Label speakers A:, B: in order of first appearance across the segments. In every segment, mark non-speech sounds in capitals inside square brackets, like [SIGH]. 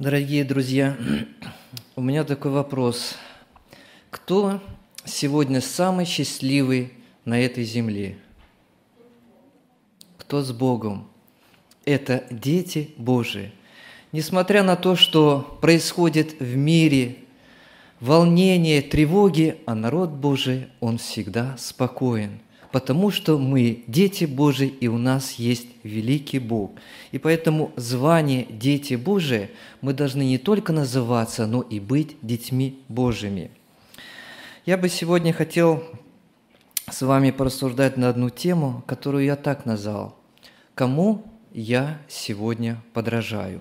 A: Дорогие друзья, у меня такой вопрос. Кто сегодня самый счастливый на этой земле? Кто с Богом? Это дети Божии. Несмотря на то, что происходит в мире волнение, тревоги, а народ Божий, он всегда спокоен потому что мы дети Божии, и у нас есть великий Бог. И поэтому звание «дети Божии» мы должны не только называться, но и быть детьми Божьими. Я бы сегодня хотел с вами порассуждать на одну тему, которую я так назвал. Кому я сегодня подражаю?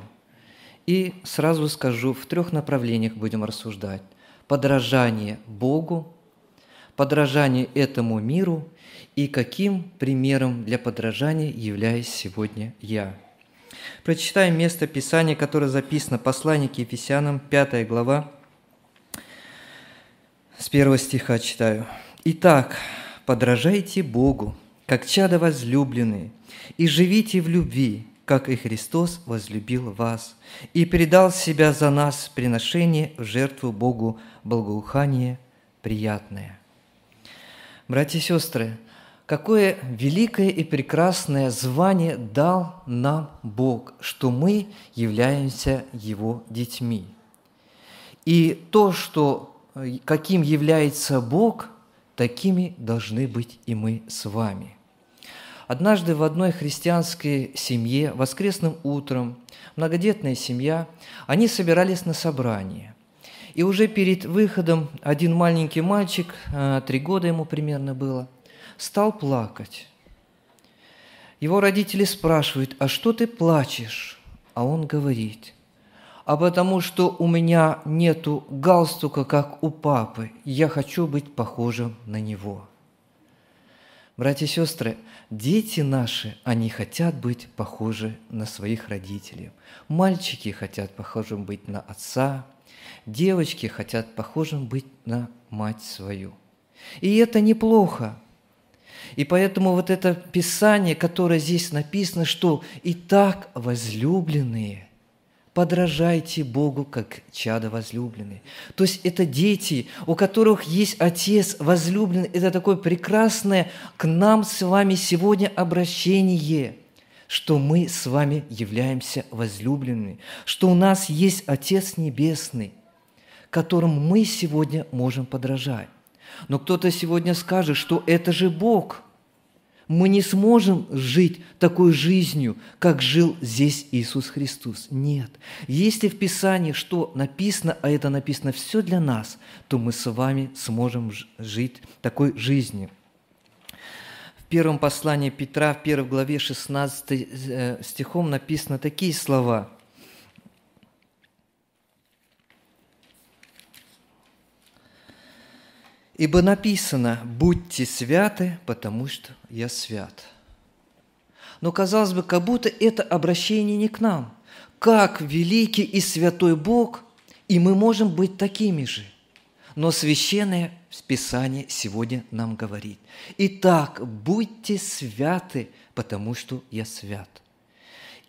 A: И сразу скажу, в трех направлениях будем рассуждать. Подражание Богу, подражание этому миру и каким примером для подражания являюсь сегодня я. Прочитаем место Писания, которое записано в послании к Ефесянам, 5 глава, с первого стиха читаю. «Итак, подражайте Богу, как чада возлюбленные, и живите в любви, как и Христос возлюбил вас, и предал себя за нас приношение в жертву Богу благоухание приятное». Братья и сестры, какое великое и прекрасное звание дал нам Бог, что мы являемся Его детьми. И то, что, каким является Бог, такими должны быть и мы с вами. Однажды в одной христианской семье воскресным утром многодетная семья, они собирались на собрание – и уже перед выходом один маленький мальчик, э, три года ему примерно было, стал плакать. Его родители спрашивают, а что ты плачешь? А он говорит, а потому что у меня нету галстука, как у папы, я хочу быть похожим на него. Братья и сестры, дети наши, они хотят быть похожи на своих родителей. Мальчики хотят похожим быть на отца, Девочки хотят похожим быть на мать свою. И это неплохо. И поэтому вот это писание, которое здесь написано, что и так возлюбленные, подражайте Богу, как чада возлюбленные». То есть это дети, у которых есть Отец возлюбленный. Это такое прекрасное к нам с вами сегодня обращение – что мы с вами являемся возлюбленными, что у нас есть Отец Небесный – которым мы сегодня можем подражать. Но кто-то сегодня скажет, что это же Бог. Мы не сможем жить такой жизнью, как жил здесь Иисус Христос. Нет. Если в Писании что написано, а это написано все для нас, то мы с вами сможем жить такой жизнью. В первом послании Петра, в первой главе 16 э, стихом написаны такие слова – Ибо написано, будьте святы, потому что я свят. Но казалось бы, как будто это обращение не к нам. Как великий и святой Бог, и мы можем быть такими же. Но священное Писание сегодня нам говорит. Итак, будьте святы, потому что я свят.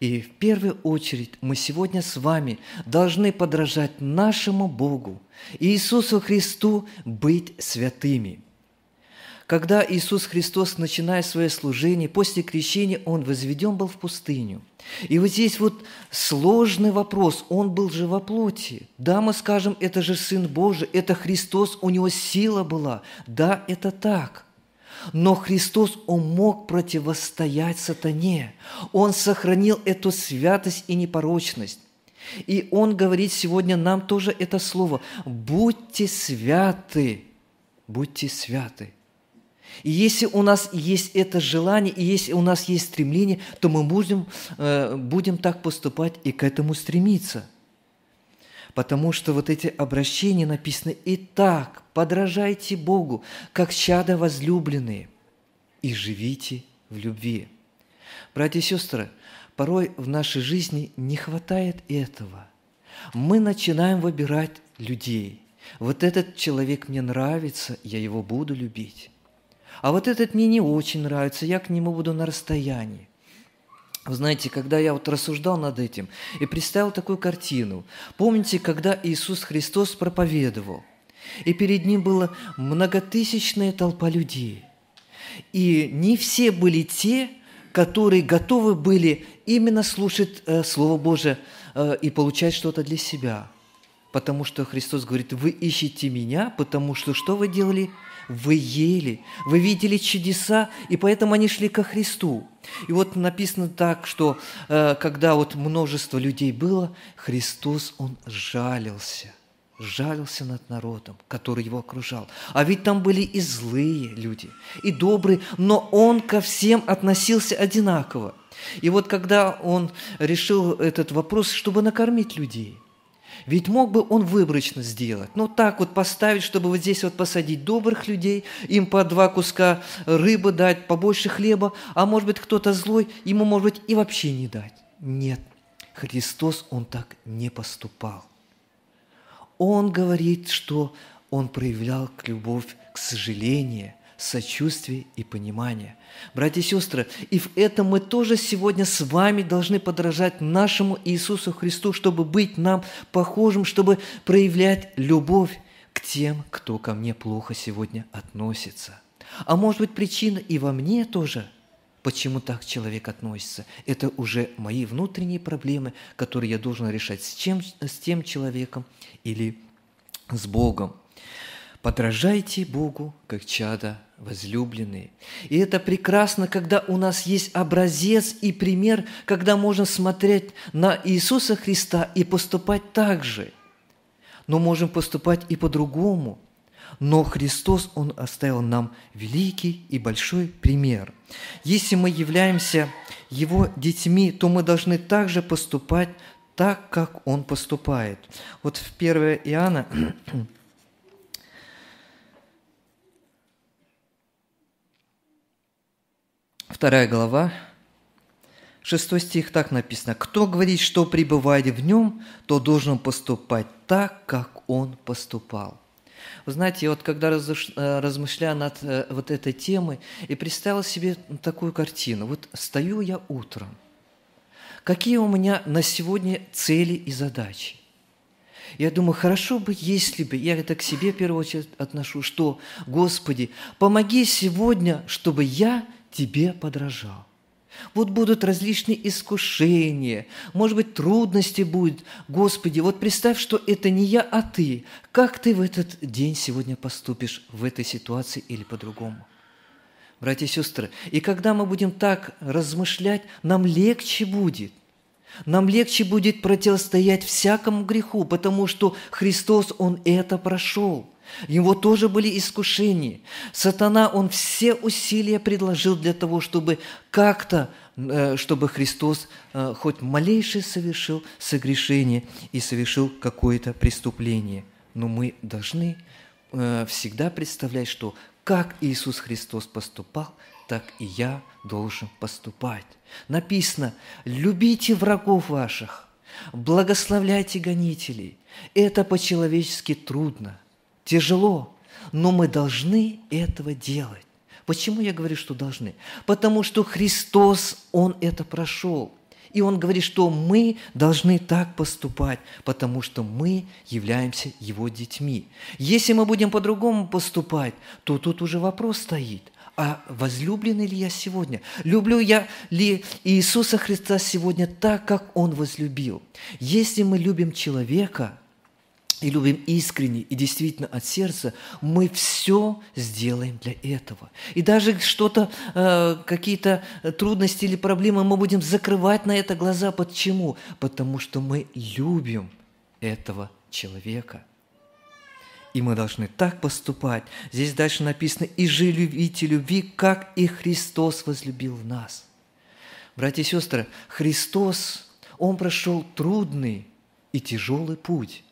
A: И в первую очередь мы сегодня с вами должны подражать нашему Богу, Иисусу Христу, быть святыми. Когда Иисус Христос, начиная свое служение, после крещения Он возведен был в пустыню. И вот здесь вот сложный вопрос. Он был же во плоти. Да, мы скажем, это же Сын Божий, это Христос, у Него сила была. Да, это так. Но Христос, Он мог противостоять сатане. Он сохранил эту святость и непорочность. И Он говорит сегодня нам тоже это слово. Будьте святы, будьте святы. И если у нас есть это желание, и если у нас есть стремление, то мы будем, э, будем так поступать и к этому стремиться – потому что вот эти обращения написаны и так. подражайте Богу, как чада возлюбленные, и живите в любви». Братья и сестры, порой в нашей жизни не хватает этого. Мы начинаем выбирать людей. Вот этот человек мне нравится, я его буду любить. А вот этот мне не очень нравится, я к нему буду на расстоянии. Вы знаете, когда я вот рассуждал над этим и представил такую картину. Помните, когда Иисус Христос проповедовал, и перед ним была многотысячная толпа людей. И не все были те, которые готовы были именно слушать э, Слово Божие э, и получать что-то для себя – Потому что Христос говорит, вы ищете меня, потому что что вы делали? Вы ели, вы видели чудеса, и поэтому они шли ко Христу. И вот написано так, что э, когда вот множество людей было, Христос, Он жалился, жалился над народом, который его окружал. А ведь там были и злые люди, и добрые, но Он ко всем относился одинаково. И вот когда Он решил этот вопрос, чтобы накормить людей – ведь мог бы он выборочно сделать, ну так вот поставить, чтобы вот здесь вот посадить добрых людей, им по два куска рыбы дать, побольше хлеба, а может быть кто-то злой, ему может быть и вообще не дать. Нет, Христос, он так не поступал. Он говорит, что он проявлял любовь к сожалению – сочувствие и понимание. Братья и сестры, и в этом мы тоже сегодня с вами должны подражать нашему Иисусу Христу, чтобы быть нам похожим, чтобы проявлять любовь к тем, кто ко мне плохо сегодня относится. А может быть причина и во мне тоже, почему так человек относится. Это уже мои внутренние проблемы, которые я должен решать с, чем, с тем человеком или с Богом. Подражайте Богу, как чада возлюбленные. И это прекрасно, когда у нас есть образец и пример, когда можно смотреть на Иисуса Христа и поступать так же. Но можем поступать и по-другому. Но Христос, Он оставил нам великий и большой пример. Если мы являемся Его детьми, то мы должны также поступать так, как Он поступает. Вот в 1 Иоанна Вторая глава, шестой стих так написано. «Кто говорит, что пребывает в нем, то должен поступать так, как он поступал». Вы знаете, вот когда разуш... Э, размышляю над э, вот этой темой и представил себе такую картину. Вот стою я утром. Какие у меня на сегодня цели и задачи? Я думаю, хорошо бы, если бы, я это к себе в первую очередь отношу, что, Господи, помоги сегодня, чтобы я тебе подражал. Вот будут различные искушения, может быть, трудности будут. Господи, вот представь, что это не я, а ты. Как ты в этот день сегодня поступишь в этой ситуации или по-другому? Братья и сестры, и когда мы будем так размышлять, нам легче будет. Нам легче будет противостоять всякому греху, потому что Христос, Он это прошел – его тоже были искушения. Сатана, он все усилия предложил для того, чтобы как-то, э, чтобы Христос э, хоть малейшее совершил согрешение и совершил какое-то преступление. Но мы должны э, всегда представлять, что как Иисус Христос поступал, так и я должен поступать. Написано, любите врагов ваших, благословляйте гонителей. Это по-человечески трудно – тяжело, но мы должны этого делать. Почему я говорю, что должны? Потому что Христос, Он это прошел. И Он говорит, что мы должны так поступать, потому что мы являемся Его детьми. Если мы будем по-другому поступать, то тут уже вопрос стоит. А возлюбленный ли я сегодня? Люблю я ли Иисуса Христа сегодня так, как Он возлюбил? Если мы любим человека – и любим искренне и действительно от сердца, мы все сделаем для этого. И даже что-то, э, какие-то трудности или проблемы мы будем закрывать на это глаза. Почему? Потому что мы любим этого человека. И мы должны так поступать. Здесь дальше написано, «И же любите любви, как и Христос возлюбил нас». Братья и сестры, Христос, Он прошел трудный и тяжелый путь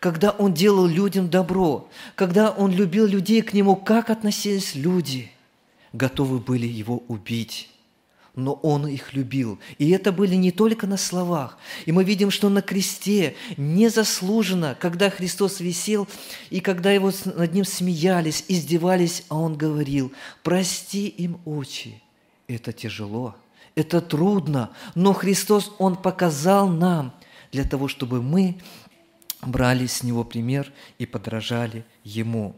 A: когда он делал людям добро, когда он любил людей, к нему как относились люди, готовы были его убить но Он их любил. И это были не только на словах. И мы видим, что на кресте незаслуженно, когда Христос висел, и когда его над ним смеялись, издевались, а Он говорил, «Прости им очи». Это тяжело, это трудно, но Христос, Он показал нам для того, чтобы мы брали с него пример и подражали ему.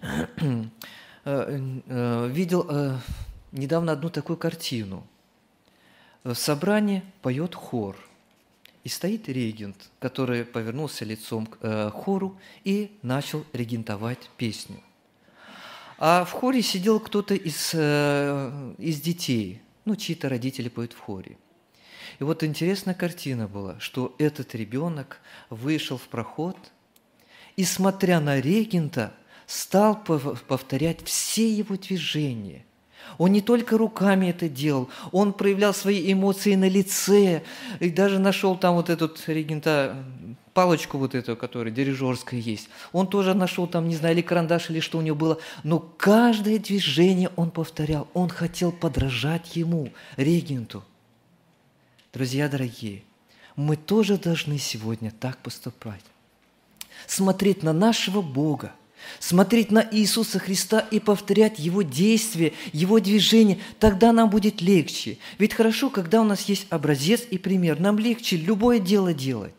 A: Э, э, видел э, недавно одну такую картину. В собрании поет хор, и стоит регент, который повернулся лицом к хору и начал регентовать песню. А в хоре сидел кто-то из, из детей, ну, чьи-то родители поют в хоре – и вот интересная картина была, что этот ребенок вышел в проход и, смотря на регента, стал повторять все его движения. Он не только руками это делал, он проявлял свои эмоции на лице, и даже нашел там вот этот регента, палочку вот эту, которая дирижерская есть. Он тоже нашел там, не знаю, или карандаш, или что у него было, но каждое движение он повторял, он хотел подражать ему, регенту – Друзья дорогие, мы тоже должны сегодня так поступать. Смотреть на нашего Бога, смотреть на Иисуса Христа и повторять Его действия, Его движения, тогда нам будет легче. Ведь хорошо, когда у нас есть образец и пример, нам легче любое дело делать.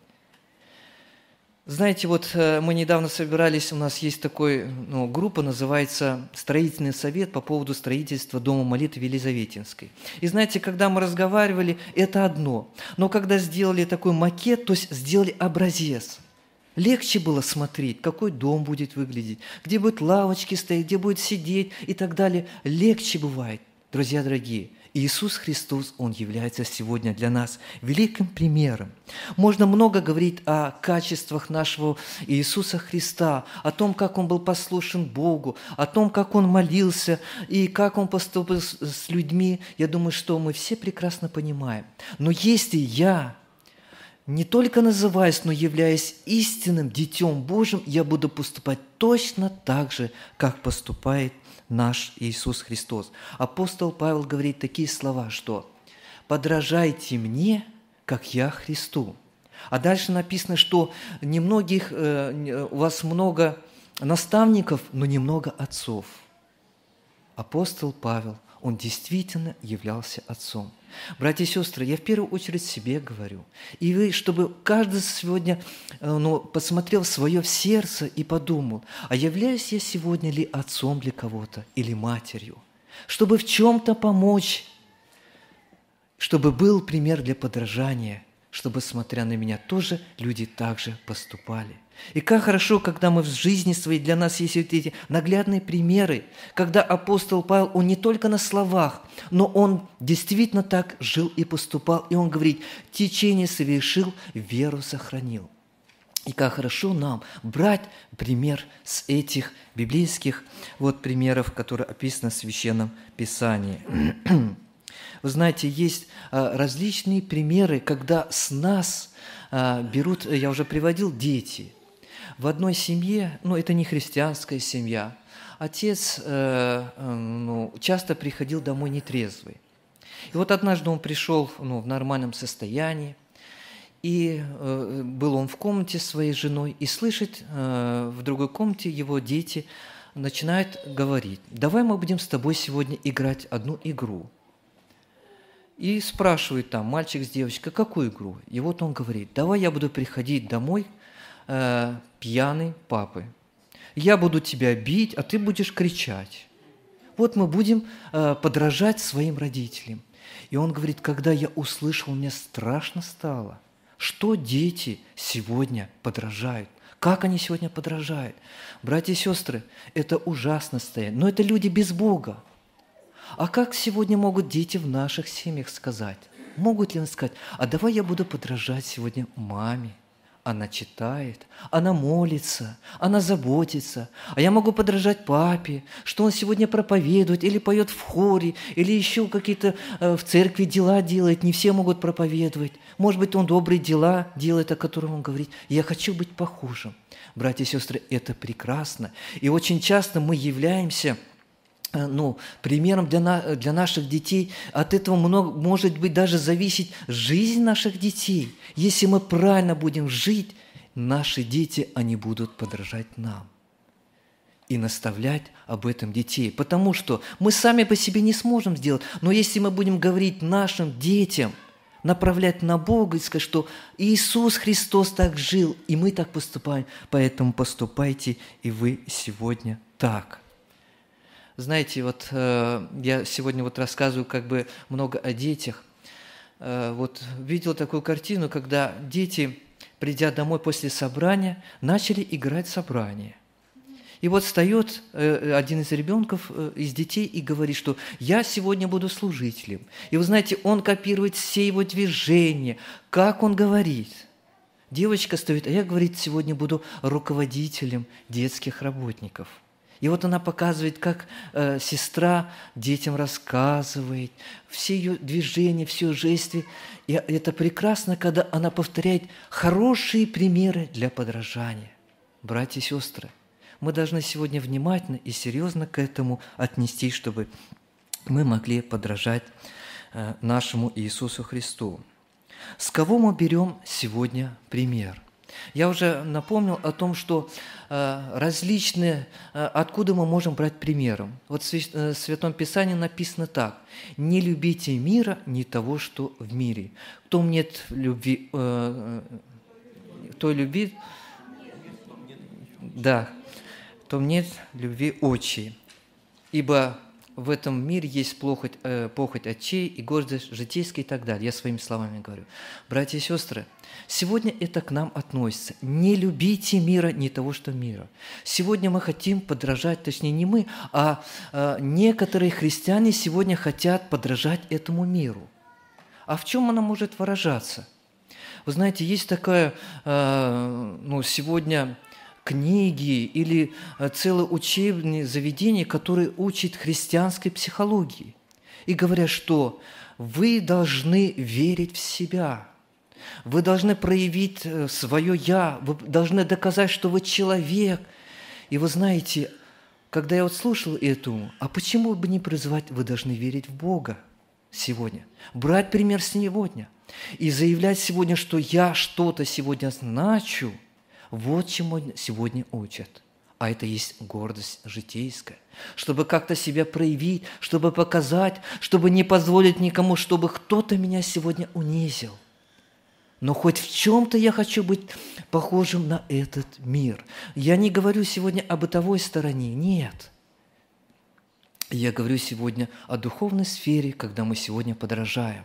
A: Знаете, вот э, мы недавно собирались, у нас есть такой ну, группа, называется «Строительный совет по поводу строительства Дома молитвы Елизаветинской». И знаете, когда мы разговаривали, это одно. Но когда сделали такой макет, то есть сделали образец – Легче было смотреть, какой дом будет выглядеть, где будут лавочки стоять, где будет сидеть и так далее. Легче бывает, друзья дорогие. Иисус Христос, Он является сегодня для нас великим примером. Можно много говорить о качествах нашего Иисуса Христа, о том, как Он был послушен Богу, о том, как Он молился и как Он поступил с людьми. Я думаю, что мы все прекрасно понимаем. Но если я не только называясь, но являясь истинным Детем Божьим, я буду поступать точно так же, как поступает наш Иисус Христос. Апостол Павел говорит такие слова, что «подражайте мне, как я Христу». А дальше написано, что немногих, э, у вас много наставников, но немного отцов. Апостол Павел – он действительно являлся отцом. Братья и сестры, я в первую очередь себе говорю. И вы, чтобы каждый сегодня э, ну, посмотрел свое в сердце и подумал, а являюсь я сегодня ли отцом для кого-то или матерью, чтобы в чем-то помочь, чтобы был пример для подражания – чтобы, смотря на меня, тоже люди так же поступали. И как хорошо, когда мы в жизни своей, для нас есть вот эти наглядные примеры, когда апостол Павел, он не только на словах, но он действительно так жил и поступал, и он говорит, течение совершил, веру сохранил. И как хорошо нам брать пример с этих библейских вот примеров, которые описаны в Священном Писании. [CLEARS THROAT] Вы знаете, есть а, различные примеры, когда с нас а, берут, я уже приводил, дети. В одной семье, ну это не христианская семья, отец э, эм, ну, часто приходил домой нетрезвый. И вот однажды он пришел ну, в нормальном состоянии, и э, был он в комнате своей женой, и слышит э, в другой комнате его дети начинают говорить, давай мы будем с тобой сегодня играть одну игру. И спрашивает там мальчик с девочкой, какую игру? И вот он говорит, давай я буду приходить домой э, пьяный папы. Я буду тебя бить, а ты будешь кричать. Вот мы будем э, подражать своим родителям. И он говорит, когда я услышал, мне страшно стало. Что дети сегодня подражают? Как они сегодня подражают? Братья и сестры, это ужасно стоит. Но это люди без Бога. А как сегодня могут дети в наших семьях сказать? Могут ли они сказать, а давай я буду подражать сегодня маме? Она читает, она молится, она заботится. А я могу подражать папе, что он сегодня проповедует, или поет в хоре, или еще какие-то э, в церкви дела делает. Не все могут проповедовать. Может быть, он добрые дела делает, о которых он говорит. Я хочу быть похожим. Братья и сестры, это прекрасно. И очень часто мы являемся – Э, ну, примером для, на, э, для наших детей. От этого много, может быть даже зависеть жизнь наших детей. Если мы правильно будем жить, наши дети, они будут подражать нам и наставлять об этом детей. Потому что мы сами по себе не сможем сделать. Но если мы будем говорить нашим детям, направлять на Бога и сказать, что Иисус Христос так жил, и мы так поступаем, поэтому поступайте и вы сегодня так – знаете, вот э, я сегодня вот рассказываю как бы много о детях. Э, вот видел такую картину, когда дети, придя домой после собрания, начали играть в собрание. И вот встает э, один из ребенков, э, из детей, и говорит, что «я сегодня буду служителем». И вы знаете, он копирует все его движения, как он говорит. Девочка стоит, а я, говорит, сегодня буду руководителем детских работников – и вот она показывает, как э, сестра детям рассказывает, все ее движения, все жесты. И а, это прекрасно, когда она повторяет хорошие примеры для подражания. Братья и сестры, мы должны сегодня внимательно и серьезно к этому отнестись, чтобы мы могли подражать э, нашему Иисусу Христу. С кого мы берем сегодня пример – я уже напомнил о том, что э, различные, э, откуда мы можем брать примером. Вот э, в Святом Писании написано так. «Не любите мира, ни того, что в мире. Кто нет любви, э, той любви, да, том нет любви очи, ибо в этом мире есть плохоть, э, похоть очей и гордость житейская и так далее». Я своими словами говорю. Братья и сестры – Сегодня это к нам относится. Не любите мира, не того, что мира. Сегодня мы хотим подражать, точнее не мы, а, а некоторые христиане сегодня хотят подражать этому миру. А в чем она может выражаться? Вы знаете, есть такая, а, ну, сегодня книги или а, целые учебные заведения, которые учат христианской психологии. И говорят, что вы должны верить в себя – вы должны проявить э, свое «я», вы должны доказать, что вы человек. И вы знаете, когда я вот слушал эту, а почему бы не призвать, вы должны верить в Бога сегодня, брать пример с сегодня и заявлять сегодня, что я что-то сегодня значу, вот чему сегодня учат. А это есть гордость житейская. Чтобы как-то себя проявить, чтобы показать, чтобы не позволить никому, чтобы кто-то меня сегодня унизил – но хоть в чем-то я хочу быть похожим на этот мир. Я не говорю сегодня о бытовой стороне, нет. Я говорю сегодня о духовной сфере, когда мы сегодня подражаем.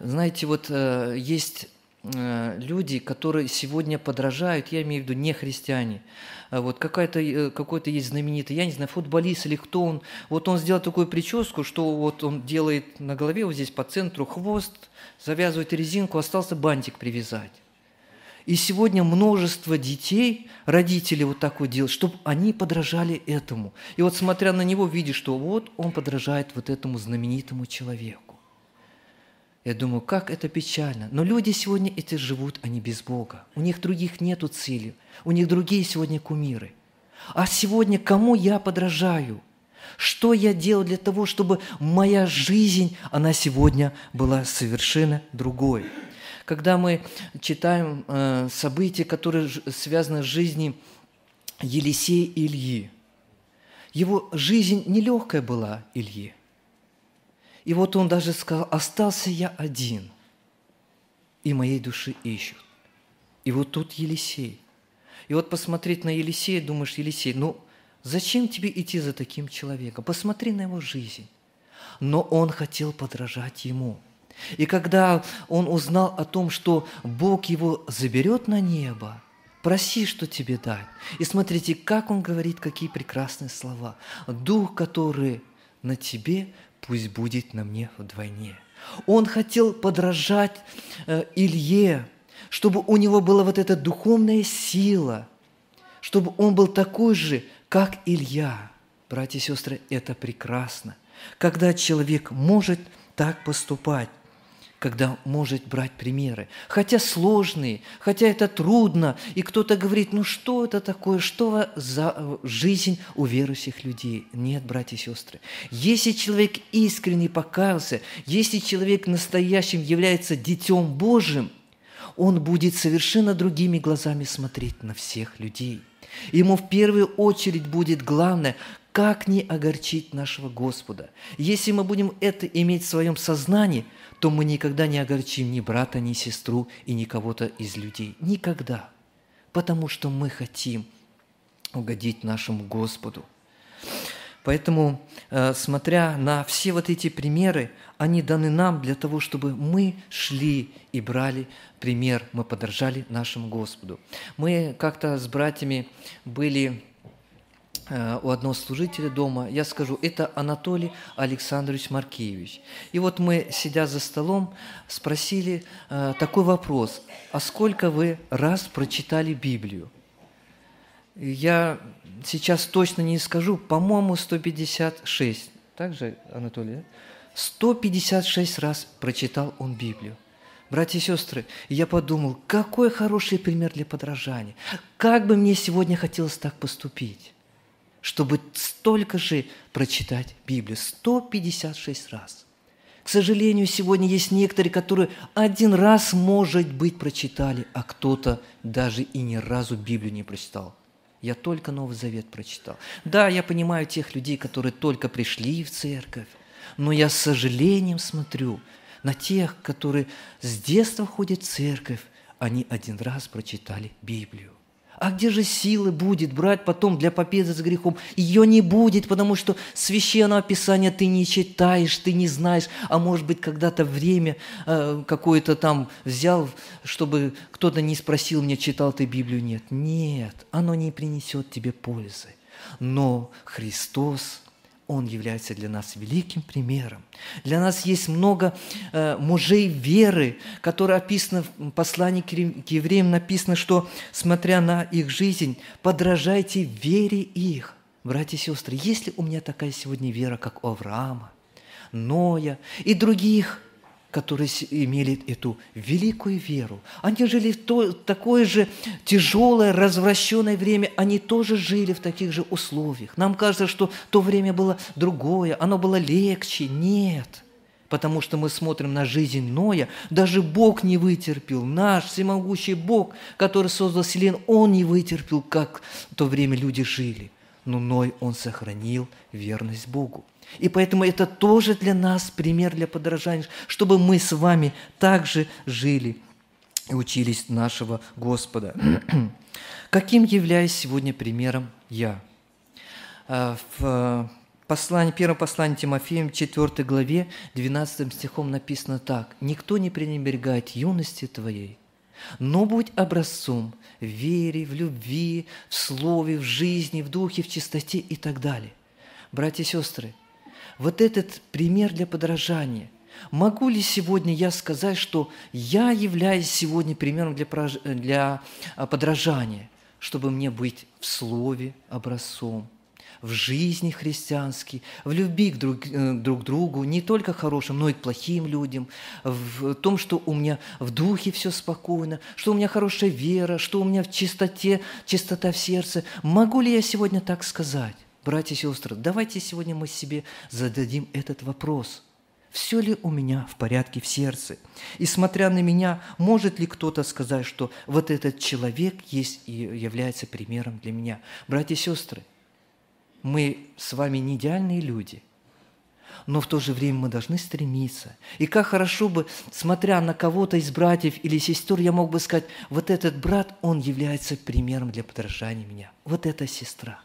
A: Знаете, вот э, есть Э, люди, которые сегодня подражают, я имею в виду не христиане, а вот какая-то, э, какой-то есть знаменитый, я не знаю, футболист или кто он, вот он сделал такую прическу, что вот он делает на голове вот здесь по центру хвост, завязывает резинку, остался бантик привязать. И сегодня множество детей, родители вот так вот делают, чтобы они подражали этому. И вот смотря на него, видишь, что вот он подражает вот этому знаменитому человеку. Я думаю, как это печально. Но люди сегодня эти живут, они без Бога. У них других нету целей. У них другие сегодня кумиры. А сегодня кому я подражаю? Что я делаю для того, чтобы моя жизнь, она сегодня была совершенно другой? Когда мы читаем э, события, которые связаны с жизнью Елисея и Ильи, его жизнь нелегкая была Илье. И вот он даже сказал, остался я один, и моей души ищут. И вот тут Елисей. И вот посмотреть на Елисея, думаешь, Елисей, ну зачем тебе идти за таким человеком? Посмотри на его жизнь. Но он хотел подражать ему. И когда он узнал о том, что Бог его заберет на небо, проси, что тебе дать. И смотрите, как он говорит, какие прекрасные слова. Дух, который на тебе, пусть будет на мне вдвойне. Он хотел подражать э, Илье, чтобы у него была вот эта духовная сила, чтобы он был такой же, как Илья. Братья и сестры, это прекрасно, когда человек может так поступать когда может брать примеры. Хотя сложные, хотя это трудно, и кто-то говорит, ну что это такое, что за э, жизнь у верующих людей? Нет, братья и сестры. Если человек искренне покаялся, если человек настоящим является детем Божьим, он будет совершенно другими глазами смотреть на всех людей. Ему в первую очередь будет главное, как не огорчить нашего Господа. Если мы будем это иметь в своем сознании – то мы никогда не огорчим ни брата, ни сестру и ни кого-то из людей. Никогда. Потому что мы хотим угодить нашему Господу. Поэтому, э, смотря на все вот эти примеры, они даны нам для того, чтобы мы шли и брали пример, мы подражали нашему Господу. Мы как-то с братьями были Э, у одного служителя дома, я скажу, это Анатолий Александрович Маркевич. И вот мы, сидя за столом, спросили э, такой вопрос, а сколько вы раз прочитали Библию? Я сейчас точно не скажу, по-моему, 156. Так же, Анатолий? 156 раз прочитал он Библию. Братья и сестры, я подумал, какой хороший пример для подражания. Как бы мне сегодня хотелось так поступить чтобы столько же прочитать Библию, 156 раз. К сожалению, сегодня есть некоторые, которые один раз, может быть, прочитали, а кто-то даже и ни разу Библию не прочитал. Я только Новый Завет прочитал. Да, я понимаю тех людей, которые только пришли в церковь, но я с сожалением смотрю на тех, которые с детства ходят в церковь, они один раз прочитали Библию. А где же силы будет брать потом для победы с грехом? Ее не будет, потому что священного писания ты не читаешь, ты не знаешь. А может быть, когда-то время э, какое-то там взял, чтобы кто-то не спросил меня, читал ты Библию, нет. Нет, оно не принесет тебе пользы. Но Христос он является для нас великим примером. Для нас есть много э, мужей веры, которые описаны в послании к евреям, написано, что, смотря на их жизнь, подражайте вере их. Братья и сестры, есть ли у меня такая сегодня вера, как у Авраама, Ноя и других которые имели эту великую веру. Они жили в то, такое же тяжелое, развращенное время. Они тоже жили в таких же условиях. Нам кажется, что то время было другое, оно было легче. Нет. Потому что мы смотрим на жизнь Ноя, даже Бог не вытерпел. Наш всемогущий Бог, который создал Вселенную, Он не вытерпел, как в то время люди жили – но Ной, он сохранил верность Богу. И поэтому это тоже для нас пример для подражания, чтобы мы с вами также жили и учились нашего Господа. [CLEARS THROAT] Каким являюсь сегодня примером я? А, в э, послании, первом послании Тимофеем, 4 главе, 12 стихом написано так. «Никто не пренебрегает юности твоей, но будь образцом в вере, в любви, в слове, в жизни, в духе, в чистоте и так далее. Братья и сестры, вот этот пример для подражания. Могу ли сегодня я сказать, что я являюсь сегодня примером для, для а, подражания, чтобы мне быть в слове образцом, в жизни христианской, в любви к друг, э, друг другу, не только к хорошим, но и к плохим людям, в том, что у меня в духе все спокойно, что у меня хорошая вера, что у меня в чистоте, чистота в сердце. Могу ли я сегодня так сказать? Братья и сестры, давайте сегодня мы себе зададим этот вопрос – все ли у меня в порядке в сердце? И смотря на меня, может ли кто-то сказать, что вот этот человек есть и является примером для меня? Братья и сестры, мы с вами не идеальные люди, но в то же время мы должны стремиться. И как хорошо бы, смотря на кого-то из братьев или сестер, я мог бы сказать, вот этот брат, он является примером для подражания меня. Вот эта сестра.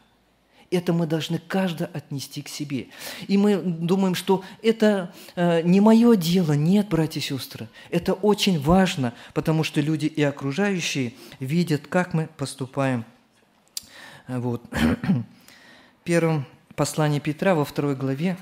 A: Это мы должны каждый отнести к себе. И мы думаем, что это э, не мое дело. Нет, братья и сестры, это очень важно, потому что люди и окружающие видят, как мы поступаем. Э, вот. [CLEARS THROAT] первом послании Петра во второй главе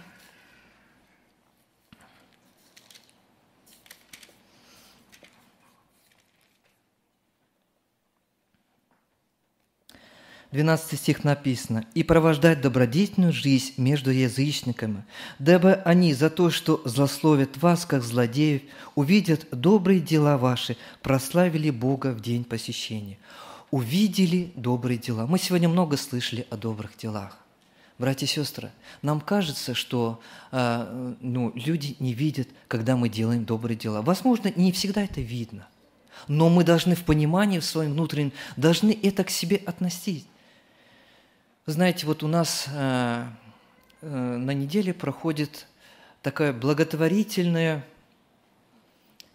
A: Двенадцатый стих написано, «И провождать добродетельную жизнь между язычниками, дабы они за то, что злословят вас, как злодеев, увидят добрые дела ваши, прославили Бога в день посещения». Увидели добрые дела. Мы сегодня много слышали о добрых делах. Братья и сестры, нам кажется, что э, ну, люди не видят, когда мы делаем добрые дела. Возможно, не всегда это видно, но мы должны в понимании в своем внутреннем, должны это к себе относить. Знаете, вот у нас э, э, на неделе проходит такая благотворительная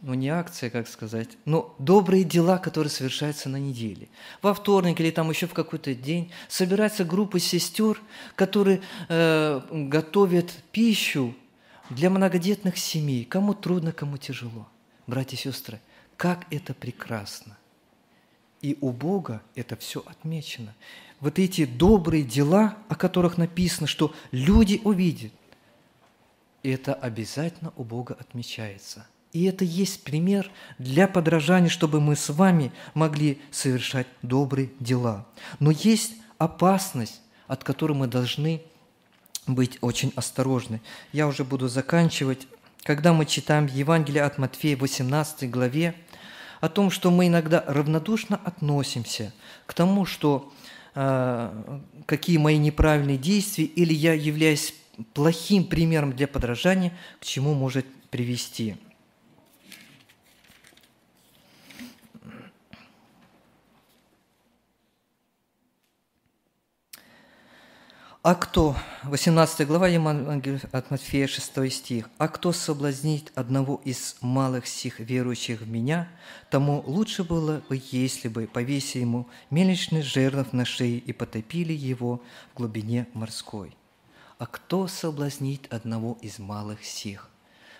A: ну не акция, как сказать, но добрые дела, которые совершаются на неделе. Во вторник или там еще в какой-то день собирается группа сестер, которые э, готовят пищу для многодетных семей. Кому трудно, кому тяжело. Братья и сестры, как это прекрасно. И у Бога это все отмечено. Вот эти добрые дела, о которых написано, что люди увидят, это обязательно у Бога отмечается – и это есть пример для подражания, чтобы мы с вами могли совершать добрые дела. Но есть опасность, от которой мы должны быть очень осторожны. Я уже буду заканчивать. Когда мы читаем Евангелие от Матфея 18 главе, о том, что мы иногда равнодушно относимся к тому, что э, какие мои неправильные действия или я являюсь плохим примером для подражания, к чему может привести – «А кто?» 18 глава Евангелия от Матфея, 6 стих. «А кто соблазнит одного из малых сих верующих в меня, тому лучше было бы, если бы повесили ему мельничный жернов на шее и потопили его в глубине морской». «А кто соблазнит одного из малых сих?»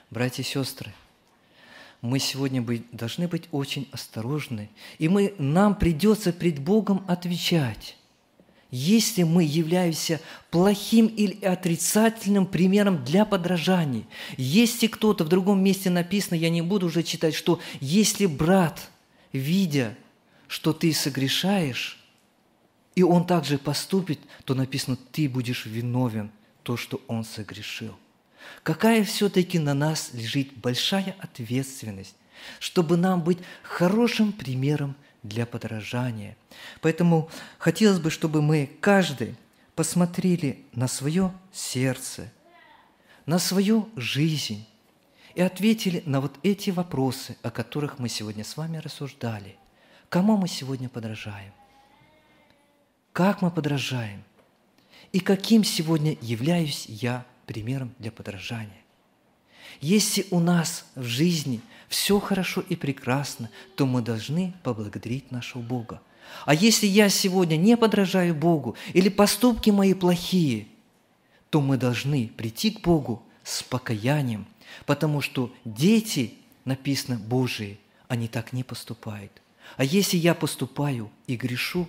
A: Братья и сестры, мы сегодня должны быть очень осторожны, и мы, нам придется пред Богом отвечать если мы являемся плохим или отрицательным примером для подражаний, если кто-то в другом месте написано, я не буду уже читать, что если брат, видя, что ты согрешаешь, и он также поступит, то написано, ты будешь виновен то, что он согрешил. Какая все-таки на нас лежит большая ответственность, чтобы нам быть хорошим примером – для подражания. Поэтому хотелось бы, чтобы мы каждый посмотрели на свое сердце, на свою жизнь и ответили на вот эти вопросы, о которых мы сегодня с вами рассуждали. Кому мы сегодня подражаем? Как мы подражаем? И каким сегодня являюсь я примером для подражания? Если у нас в жизни все хорошо и прекрасно, то мы должны поблагодарить нашего Бога. А если я сегодня не подражаю Богу или поступки мои плохие, то мы должны прийти к Богу с покаянием, потому что дети, написано, Божие, они так не поступают. А если я поступаю и грешу,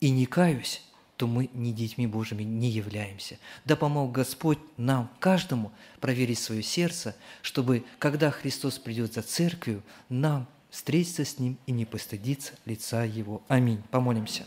A: и не каюсь, то мы не детьми Божьими не являемся. Да помог Господь нам, каждому, проверить свое сердце, чтобы, когда Христос придет за церковью, нам встретиться с Ним и не постыдиться лица Его. Аминь. Помолимся.